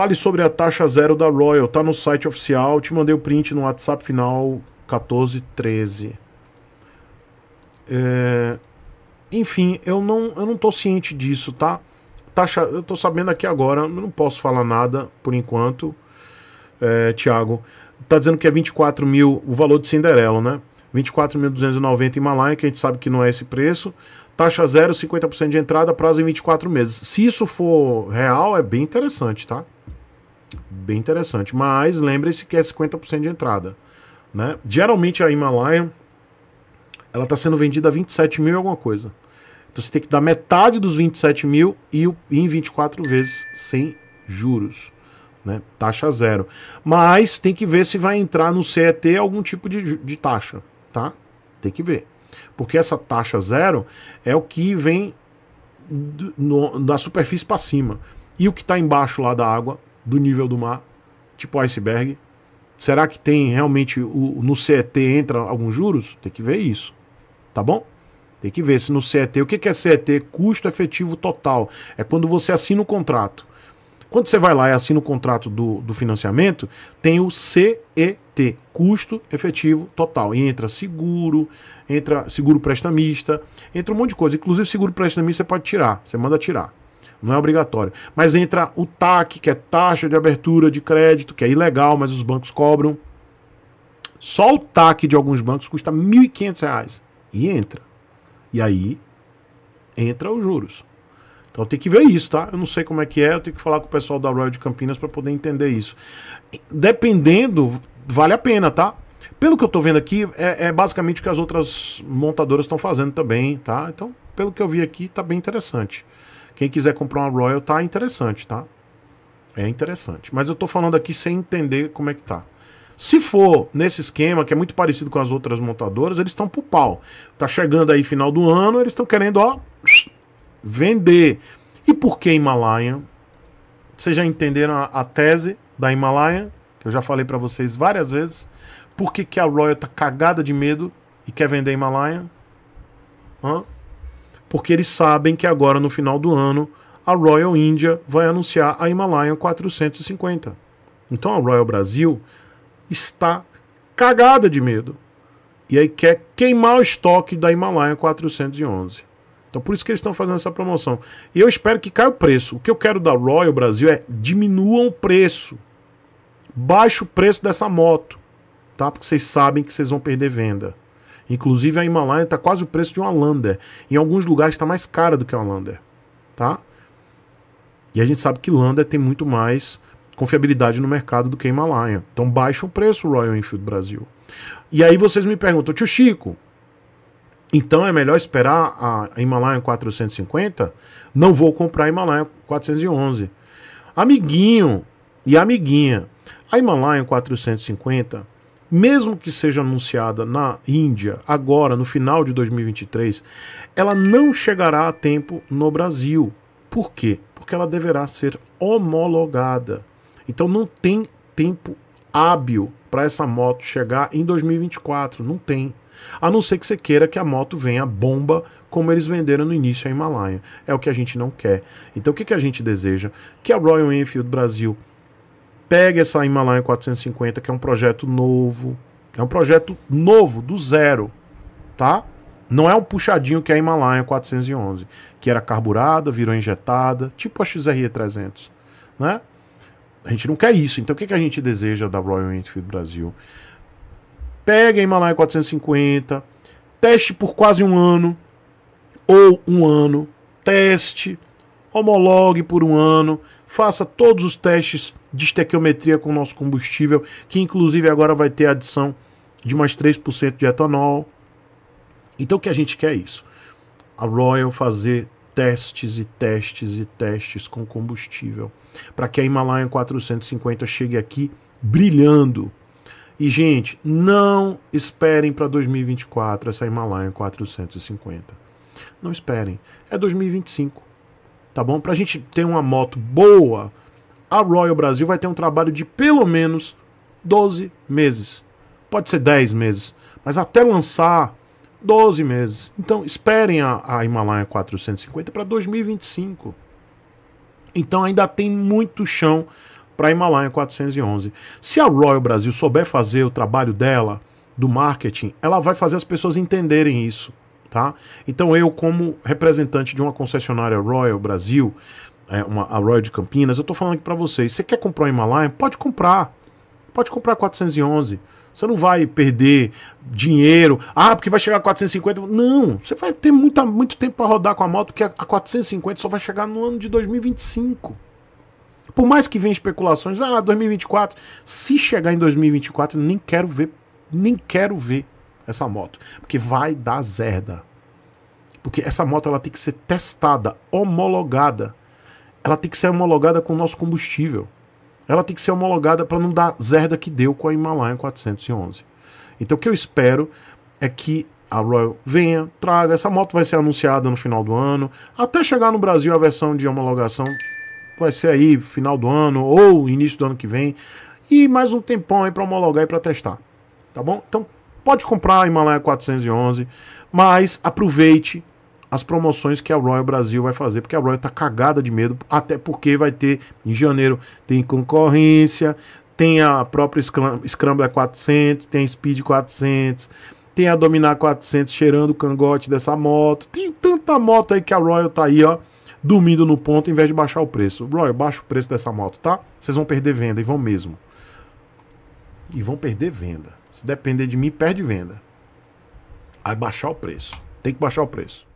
Fale sobre a taxa zero da Royal, tá no site oficial, te mandei o print no WhatsApp final 1413. É... Enfim, eu não, eu não tô ciente disso, tá? Taxa, eu tô sabendo aqui agora, não posso falar nada por enquanto, é, Tiago. Tá dizendo que é 24 mil o valor de Cinderela, né? 24.290 Himalaia, que a gente sabe que não é esse preço. Taxa zero, 50% de entrada, prazo em 24 meses. Se isso for real, é bem interessante, tá? Bem interessante. Mas lembre-se que é 50% de entrada. Né? Geralmente a Himalaya ela está sendo vendida a 27 mil e alguma coisa. Então você tem que dar metade dos 27 mil e, e em 24 vezes sem juros. Né? Taxa zero. Mas tem que ver se vai entrar no CET algum tipo de, de taxa. tá? Tem que ver. Porque essa taxa zero é o que vem do, no, da superfície para cima. E o que está embaixo lá da água do nível do mar, tipo iceberg. Será que tem realmente o, no CET entra alguns juros? Tem que ver isso, tá bom? Tem que ver se no CET, o que é CET? Custo efetivo total. É quando você assina o contrato. Quando você vai lá e assina o contrato do, do financiamento, tem o CET, custo efetivo total. E entra seguro, entra seguro prestamista, entra um monte de coisa. Inclusive seguro prestamista você pode tirar, você manda tirar não é obrigatório. Mas entra o TAC, que é taxa de abertura de crédito, que é ilegal, mas os bancos cobram. Só o TAC de alguns bancos custa R$ 1.500 e entra. E aí entra os juros. Então tem que ver isso, tá? Eu não sei como é que é, eu tenho que falar com o pessoal da Royal de Campinas para poder entender isso. Dependendo, vale a pena, tá? Pelo que eu tô vendo aqui, é, é basicamente o que as outras montadoras estão fazendo também, tá? Então, pelo que eu vi aqui, tá bem interessante. Quem quiser comprar uma Royal tá interessante, tá? É interessante. Mas eu tô falando aqui sem entender como é que tá. Se for nesse esquema, que é muito parecido com as outras montadoras, eles estão pro pau. Tá chegando aí final do ano, eles estão querendo, ó, vender. E por que Himalaia? Vocês já entenderam a, a tese da Himalaia, que eu já falei para vocês várias vezes. Por que, que a Royal tá cagada de medo e quer vender Himalaia? Hã? porque eles sabem que agora no final do ano a Royal India vai anunciar a Himalayan 450. Então a Royal Brasil está cagada de medo. E aí quer queimar o estoque da Himalaya 411. Então por isso que eles estão fazendo essa promoção. E eu espero que caia o preço. O que eu quero da Royal Brasil é diminuam o preço. Baixe o preço dessa moto. Tá? Porque vocês sabem que vocês vão perder venda. Inclusive a Himalaia está quase o preço de uma Lander. Em alguns lugares está mais cara do que uma Lander, tá? E a gente sabe que Lander tem muito mais confiabilidade no mercado do que a Himalaia. Então baixa o preço Royal Enfield Brasil. E aí vocês me perguntam, tio Chico, então é melhor esperar a Himalaia 450? Não vou comprar a Himalaia 411. Amiguinho e amiguinha, a Himalaia 450 mesmo que seja anunciada na Índia agora, no final de 2023, ela não chegará a tempo no Brasil. Por quê? Porque ela deverá ser homologada. Então não tem tempo hábil para essa moto chegar em 2024, não tem. A não ser que você queira que a moto venha bomba, como eles venderam no início a Himalaia. É o que a gente não quer. Então o que, que a gente deseja? Que a Royal Enfield Brasil Pega essa Himalaia 450, que é um projeto novo. É um projeto novo, do zero, tá? Não é o um puxadinho que é a Himalaia 411, que era carburada, virou injetada, tipo a XRE300, né? A gente não quer isso. Então o que, que a gente deseja da Royal Enfield Brasil? Pega a Himalaia 450, teste por quase um ano, ou um ano, teste, homologue por um ano, faça todos os testes de estequiometria com o nosso combustível, que inclusive agora vai ter adição de mais 3% de etanol. Então o que a gente quer é isso. A Royal fazer testes e testes e testes com combustível, para que a Himalaia 450 chegue aqui brilhando. E gente, não esperem para 2024 essa Himalaia 450. Não esperem, é 2025. Tá bom? Pra gente ter uma moto boa, a Royal Brasil vai ter um trabalho de pelo menos 12 meses. Pode ser 10 meses, mas até lançar 12 meses. Então esperem a, a Himalaia 450 para 2025. Então ainda tem muito chão para a Himalaia 411. Se a Royal Brasil souber fazer o trabalho dela do marketing, ela vai fazer as pessoas entenderem isso, tá? Então eu como representante de uma concessionária Royal Brasil é, uma, a Royal de Campinas, eu estou falando aqui para vocês, você quer comprar uma Himalaia? Pode comprar. Pode comprar 411. Você não vai perder dinheiro. Ah, porque vai chegar a 450. Não, você vai ter muita, muito tempo para rodar com a moto, que a 450 só vai chegar no ano de 2025. Por mais que venha especulações, ah, 2024. Se chegar em 2024, nem quero ver, nem quero ver essa moto, porque vai dar zerda. Porque essa moto ela tem que ser testada, homologada ela tem que ser homologada com o nosso combustível. Ela tem que ser homologada para não dar zerda que deu com a Himalaia 411. Então o que eu espero é que a Royal venha, traga. Essa moto vai ser anunciada no final do ano. Até chegar no Brasil a versão de homologação vai ser aí final do ano ou início do ano que vem. E mais um tempão aí para homologar e para testar. Tá bom? Então pode comprar a Himalaia 411, mas aproveite as promoções que a Royal Brasil vai fazer, porque a Royal está cagada de medo, até porque vai ter em janeiro tem concorrência, tem a própria Scrambler 400, tem a Speed 400, tem a Dominar 400 cheirando o cangote dessa moto. Tem tanta moto aí que a Royal tá aí, ó, dormindo no ponto em vez de baixar o preço. Royal, baixa o preço dessa moto, tá? Vocês vão perder venda e vão mesmo. E vão perder venda. Se depender de mim, perde venda. Aí baixar o preço. Tem que baixar o preço.